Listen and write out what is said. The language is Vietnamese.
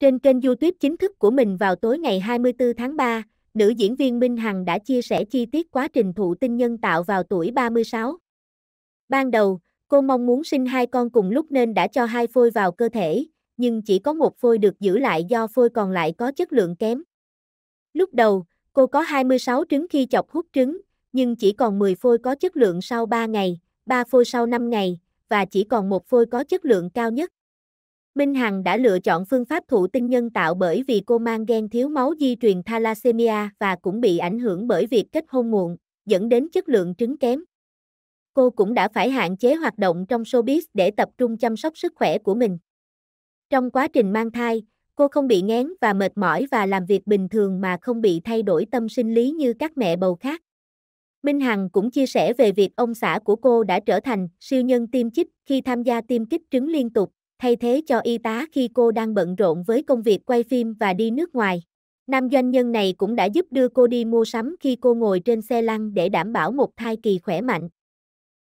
Trên kênh YouTube chính thức của mình vào tối ngày 24 tháng 3, nữ diễn viên Minh Hằng đã chia sẻ chi tiết quá trình thụ tinh nhân tạo vào tuổi 36. Ban đầu, cô mong muốn sinh hai con cùng lúc nên đã cho hai phôi vào cơ thể, nhưng chỉ có một phôi được giữ lại do phôi còn lại có chất lượng kém. Lúc đầu, cô có 26 trứng khi chọc hút trứng, nhưng chỉ còn 10 phôi có chất lượng sau 3 ngày, 3 phôi sau 5 ngày, và chỉ còn một phôi có chất lượng cao nhất. Minh Hằng đã lựa chọn phương pháp thụ tinh nhân tạo bởi vì cô mang gen thiếu máu di truyền thalassemia và cũng bị ảnh hưởng bởi việc kết hôn muộn, dẫn đến chất lượng trứng kém. Cô cũng đã phải hạn chế hoạt động trong showbiz để tập trung chăm sóc sức khỏe của mình. Trong quá trình mang thai, cô không bị ngén và mệt mỏi và làm việc bình thường mà không bị thay đổi tâm sinh lý như các mẹ bầu khác. Minh Hằng cũng chia sẻ về việc ông xã của cô đã trở thành siêu nhân tiêm chích khi tham gia tiêm kích trứng liên tục, thay thế cho y tá khi cô đang bận rộn với công việc quay phim và đi nước ngoài. Nam doanh nhân này cũng đã giúp đưa cô đi mua sắm khi cô ngồi trên xe lăn để đảm bảo một thai kỳ khỏe mạnh.